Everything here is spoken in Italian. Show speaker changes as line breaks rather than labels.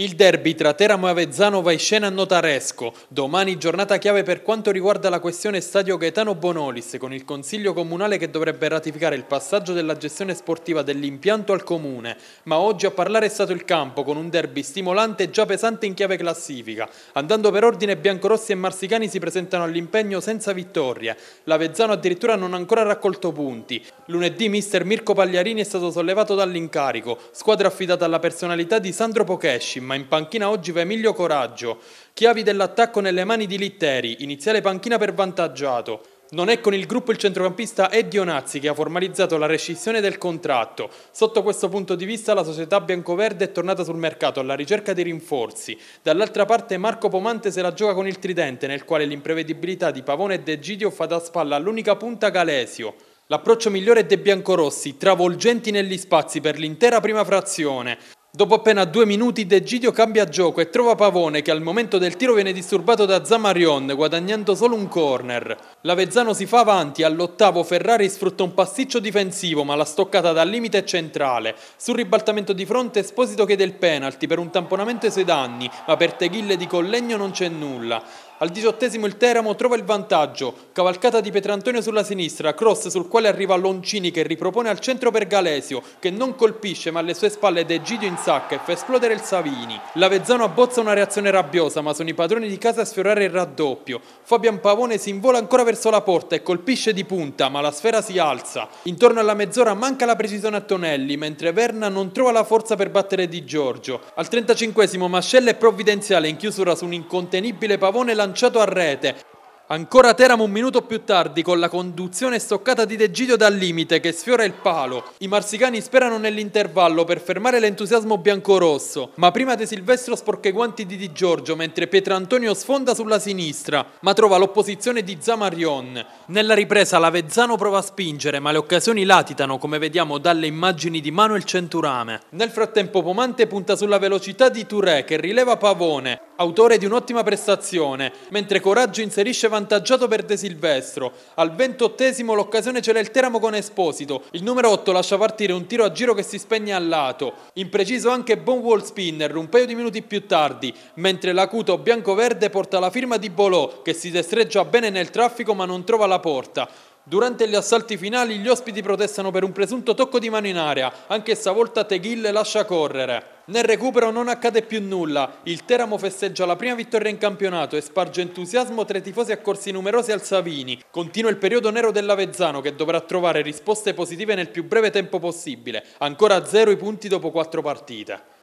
Il derby tra Teramo e Avezzano va in scena a Notaresco. Domani giornata chiave per quanto riguarda la questione stadio Gaetano Bonolis con il Consiglio Comunale che dovrebbe ratificare il passaggio della gestione sportiva dell'impianto al Comune. Ma oggi a parlare è stato il campo con un derby stimolante e già pesante in chiave classifica. Andando per ordine Biancorossi e Marsicani si presentano all'impegno senza vittorie. L'Avezzano addirittura non ha ancora raccolto punti. Lunedì mister Mirko Pagliarini è stato sollevato dall'incarico. Squadra affidata alla personalità di Sandro Pochesci ma in panchina oggi va Emilio Coraggio, chiavi dell'attacco nelle mani di Litteri, iniziale panchina per vantaggiato. Non è con il gruppo il centrocampista Edio Nazzi che ha formalizzato la rescissione del contratto. Sotto questo punto di vista la società biancoverde è tornata sul mercato alla ricerca di rinforzi. Dall'altra parte Marco Pomante se la gioca con il tridente nel quale l'imprevedibilità di Pavone e De Gidio fa da spalla all'unica punta Galesio. L'approccio migliore è De Biancorossi, travolgenti negli spazi per l'intera prima frazione. Dopo appena due minuti De Gidio cambia gioco e trova Pavone che al momento del tiro viene disturbato da Zamarion guadagnando solo un corner. Lavezzano si fa avanti, all'ottavo Ferrari sfrutta un pasticcio difensivo ma la stoccata dal limite centrale. Sul ribaltamento di fronte Esposito chiede il penalty per un tamponamento ai suoi danni ma per Teghille di Collegno non c'è nulla. Al diciottesimo il Teramo trova il vantaggio, cavalcata di Petrantonio sulla sinistra, cross sul quale arriva Loncini che ripropone al centro per Galesio, che non colpisce ma alle sue spalle De Gidio in sacca e fa esplodere il Savini. L'avezzano abbozza una reazione rabbiosa ma sono i padroni di casa a sfiorare il raddoppio. Fabian Pavone si invola ancora verso la porta e colpisce di punta ma la sfera si alza. Intorno alla mezz'ora manca la precisione a Tonelli mentre Verna non trova la forza per battere Di Giorgio. Al 35 Mascella è provvidenziale in chiusura su un incontenibile Pavone lanciato lanciato a rete. Ancora Teramo un minuto più tardi con la conduzione stoccata di De Gidio dal limite che sfiora il palo. I marsicani sperano nell'intervallo per fermare l'entusiasmo biancorosso, ma prima De Silvestro sporca i guanti di Di Giorgio mentre Pietrantonio sfonda sulla sinistra, ma trova l'opposizione di Zamarion. Nella ripresa l'Avezzano prova a spingere, ma le occasioni latitano come vediamo dalle immagini di Manuel Centurame. Nel frattempo Pomante punta sulla velocità di Touré che rileva Pavone, autore di un'ottima prestazione, mentre Coraggio inserisce vantaggiato per De Silvestro. Al ventottesimo l'occasione c'era il Teramo con Esposito, il numero 8 lascia partire un tiro a giro che si spegne al lato. Impreciso anche Bon Spinner un paio di minuti più tardi, mentre l'acuto bianco-verde porta la firma di Bolò che si destreggia bene nel traffico ma non trova la porta. Durante gli assalti finali gli ospiti protestano per un presunto tocco di mano in area, anche stavolta Teghille lascia correre. Nel recupero non accade più nulla, il Teramo festeggia la prima vittoria in campionato e sparge entusiasmo tra i tifosi accorsi numerosi al Savini. Continua il periodo nero dell'Avezzano che dovrà trovare risposte positive nel più breve tempo possibile, ancora a zero i punti dopo quattro partite.